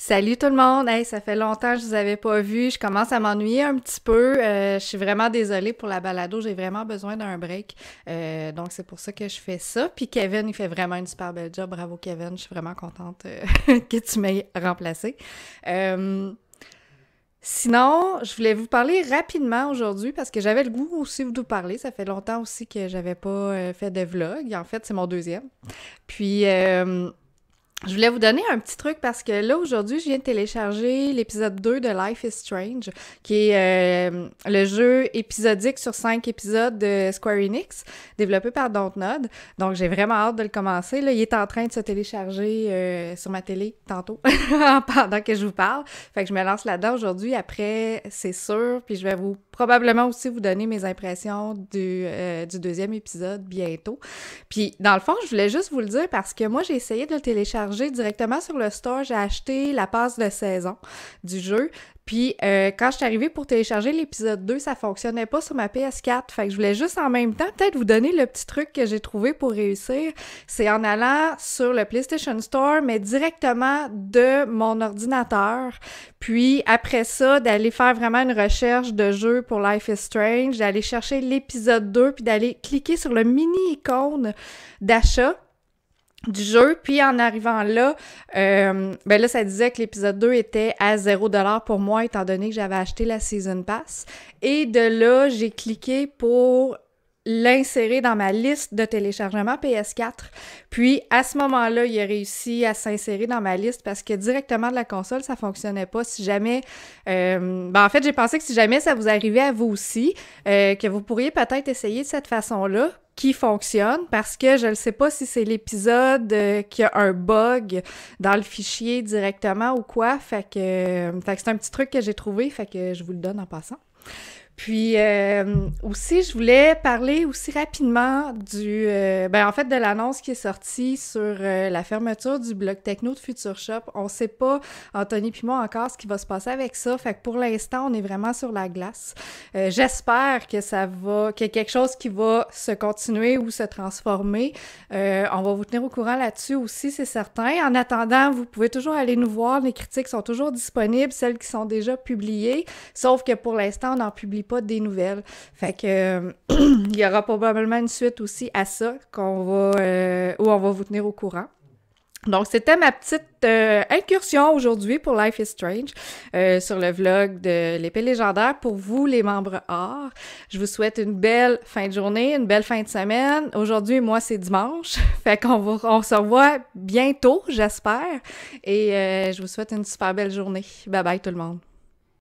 Salut tout le monde! Hey, ça fait longtemps que je vous avais pas vu. Je commence à m'ennuyer un petit peu. Euh, je suis vraiment désolée pour la balado. J'ai vraiment besoin d'un break. Euh, donc, c'est pour ça que je fais ça. Puis Kevin, il fait vraiment une super belle job. Bravo, Kevin. Je suis vraiment contente euh, que tu m'aies remplacé. Sinon, je voulais vous parler rapidement aujourd'hui parce que j'avais le goût aussi de vous parler. Ça fait longtemps aussi que j'avais pas fait de vlog. En fait, c'est mon deuxième. Puis... Je voulais vous donner un petit truc parce que là, aujourd'hui, je viens de télécharger l'épisode 2 de Life is Strange, qui est euh, le jeu épisodique sur 5 épisodes de Square Enix, développé par Dontnod. Donc, j'ai vraiment hâte de le commencer. Là, il est en train de se télécharger euh, sur ma télé tantôt, pendant que je vous parle. Fait que je me lance là-dedans aujourd'hui. Après, c'est sûr, puis je vais vous probablement aussi vous donner mes impressions euh, du, deuxième épisode bientôt. Puis, dans le fond, je voulais juste vous le dire parce que moi, j'ai essayé de le télécharger directement sur le store. J'ai acheté la passe de saison du jeu. Puis euh, quand je suis arrivée pour télécharger l'épisode 2, ça fonctionnait pas sur ma PS4. Fait que je voulais juste en même temps peut-être vous donner le petit truc que j'ai trouvé pour réussir. C'est en allant sur le PlayStation Store, mais directement de mon ordinateur. Puis après ça, d'aller faire vraiment une recherche de jeu pour Life is Strange, d'aller chercher l'épisode 2, puis d'aller cliquer sur le mini-icône d'achat du jeu. Puis en arrivant là, euh, ben là, ça disait que l'épisode 2 était à 0$ pour moi, étant donné que j'avais acheté la Season Pass. Et de là, j'ai cliqué pour l'insérer dans ma liste de téléchargement PS4. Puis à ce moment-là, il a réussi à s'insérer dans ma liste parce que directement de la console, ça fonctionnait pas. Si jamais, euh, ben en fait, j'ai pensé que si jamais ça vous arrivait à vous aussi, euh, que vous pourriez peut-être essayer de cette façon-là qui fonctionne parce que je ne sais pas si c'est l'épisode euh, qui a un bug dans le fichier directement ou quoi. Fait que, fait que c'est un petit truc que j'ai trouvé, fait que je vous le donne en passant. Puis euh, aussi, je voulais parler aussi rapidement du, euh, ben en fait, de l'annonce qui est sortie sur euh, la fermeture du blog techno de Future Shop. On sait pas, Anthony puis moi encore, ce qui va se passer avec ça. Fait que pour l'instant, on est vraiment sur la glace. J'espère que ça va, qu'il quelque chose qui va se continuer ou se transformer. on va vous tenir au courant là-dessus aussi, c'est certain. En attendant, vous pouvez toujours aller nous voir. Les critiques sont toujours disponibles, celles qui sont déjà publiées. Sauf que pour l'instant, on n'en publie pas des nouvelles. Fait que euh, il y aura probablement une suite aussi à ça qu'on va euh, où on va vous tenir au courant. Donc, c'était ma petite euh, incursion aujourd'hui pour Life is Strange sur le vlog de l'épée légendaire pour vous, les membres or. Je vous souhaite une belle fin de journée, une belle fin de semaine. Aujourd'hui, moi, c'est dimanche. fait qu'on on se revoit bientôt, j'espère. Et je vous souhaite une super belle journée. Bye bye tout le monde.